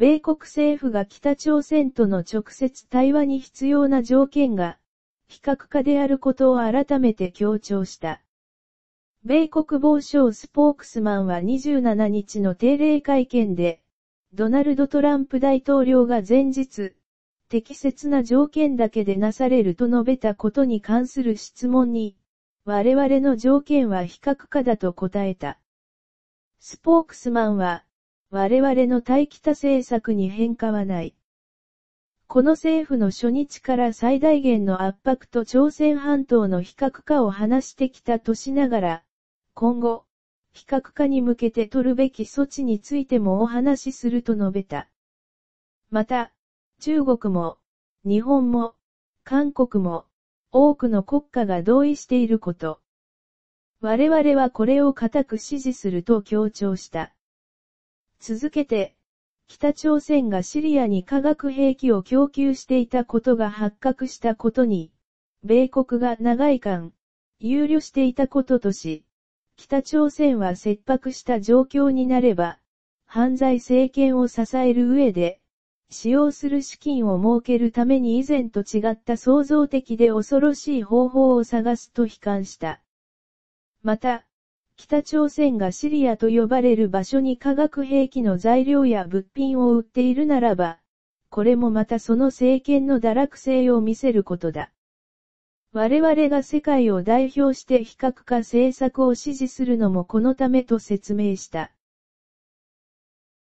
米国政府が北朝鮮との直接対話に必要な条件が、非核化であることを改めて強調した。米国防省スポークスマンは27日の定例会見で、ドナルド・トランプ大統領が前日、適切な条件だけでなされると述べたことに関する質問に、我々の条件は非核化だと答えた。スポークスマンは、我々の対北政策に変化はない。この政府の初日から最大限の圧迫と朝鮮半島の非核化を話してきたとしながら、今後、非核化に向けて取るべき措置についてもお話しすると述べた。また、中国も、日本も、韓国も、多くの国家が同意していること。我々はこれを固く支持すると強調した。続けて、北朝鮮がシリアに化学兵器を供給していたことが発覚したことに、米国が長い間、憂慮していたこととし、北朝鮮は切迫した状況になれば、犯罪政権を支える上で、使用する資金を設けるために以前と違った創造的で恐ろしい方法を探すと悲観した。また、北朝鮮がシリアと呼ばれる場所に化学兵器の材料や物品を売っているならば、これもまたその政権の堕落性を見せることだ。我々が世界を代表して非核化政策を支持するのもこのためと説明した。